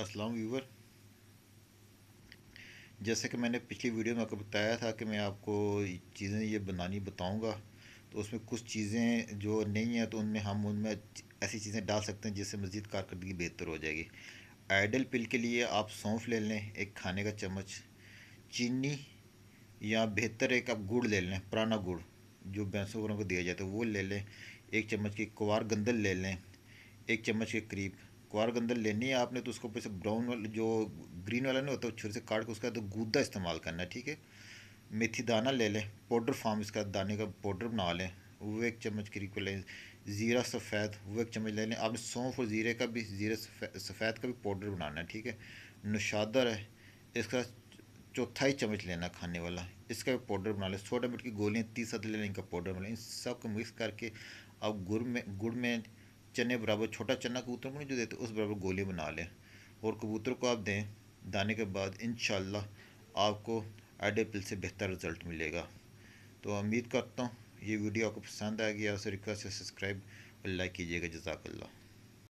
Aslam viewer जैसे कि मैंने पिछली वीडियो में आपको बताया था कि मैं आपको चीज़ें ये बनानी बताऊंगा तो उसमें कुछ चीज़ें जो नहीं हैं तो उनमें हम उनमें ऐसी चीज़ें डाल सकते हैं जिससे मज़ीद कारकर्दगी बेहतर हो जाएगी आइडल पिल के लिए आप सौंफ ले लें एक खाने का चम्मच चीनी या बेहतर एक आप गुड़ ले लें पुराना गुड़ जो भैंसों को दिया जाता है वो ले लें एक चम्मच की कुवार गंदल ले लें एक चम्मच के करीब क्वारगंदल लेनी है आपने तो उसको ऊपर से ब्राउन जो ग्रीन वाला नहीं होता तो छुरी से काट के उसका तो गूदा इस्तेमाल करना है ठीक है मेथी दाना ले लें पाउडर फार्म इसका दाने का पाउडर बना लें वो एक चम्मच करीब लें ज़ीरा सफ़ेद वो एक चम्मच ले लें आपने सौंफ और ज़ीरे का भी जीरा सफ़ेद का भी पाउडर बनाना है ठीक है नुशादर है इसका चौथाई चम्मच लेना खाने वाला इसका भी पाउडर बना लें सोडा मिर्च की गोलियाँ तीस हद ले लें इनका पाउडर बना लें इन सब को मिक्स करके आप गुड़ में गुड़ में चने बराबर छोटा चना कबूतर को नहीं जो देते उस बराबर गोली बना लें और कबूतर को आप दें दाने के बाद इन आपको आइडिया पिल से बेहतर रिजल्ट मिलेगा तो उम्मीद करता हूँ ये वीडियो आपको पसंद आ गया उसे रिक्वेस्ट सब्सक्राइब और लाइक कीजिएगा जजाकल्ला